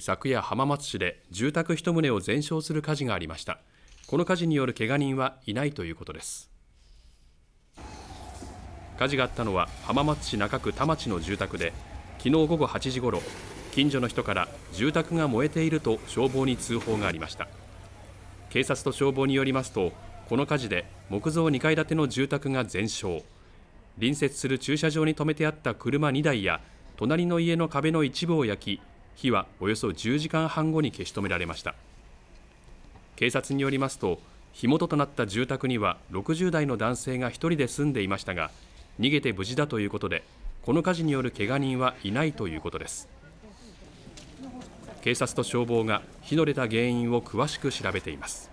昨夜浜松市で住宅一棟を全焼する火事がありましたこの火事によるけが人はいないということです火事があったのは浜松市中区田町の住宅で昨日午後8時ごろ近所の人から住宅が燃えていると消防に通報がありました警察と消防によりますとこの火事で木造2階建ての住宅が全焼隣接する駐車場に止めてあった車2台や隣の家の壁の一部を焼き火はおよそ10時間半後に消し止められました警察によりますと火元となった住宅には60代の男性が1人で住んでいましたが逃げて無事だということでこの火事によるけが人はいないということです警察と消防が火の出た原因を詳しく調べています